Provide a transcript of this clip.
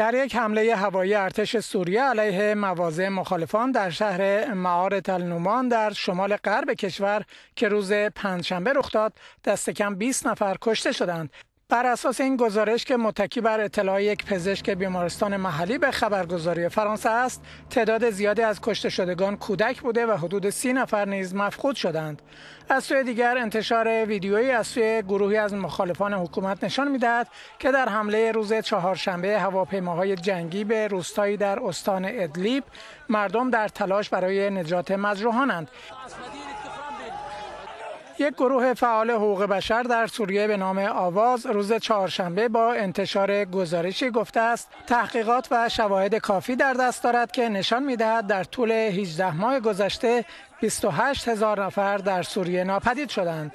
در یک حمله هوایی ارتش سوریه علیه مواضع مخالفان در شهر معار تلنومان در شمال غرب کشور که روز پنجشنبه رخ داد دست کم 20 نفر کشته شدند بر اساس این گزارش که متکی بر اطلاع یک پزشک بیمارستان محلی به خبرگزاری فرانسه است تعداد زیادی از کشته شدگان کودک بوده و حدود سی نفر نیز مفقود شدند از سوی دیگر انتشار ویدیویی از سوی گروهی از مخالفان حکومت نشان میدهد که در حمله روز چهارشنبه هواپیماهای جنگی به روستایی در استان ادلیب مردم در تلاش برای نجات مجروحانند یک گروه فعال حقوق بشر در سوریه به نام آواز روز چهارشنبه با انتشار گزارشی گفته است تحقیقات و شواهد کافی در دست دارد که نشان میدهد در طول 18 ماه گذشته 28 هزار نفر در سوریه ناپدید شدند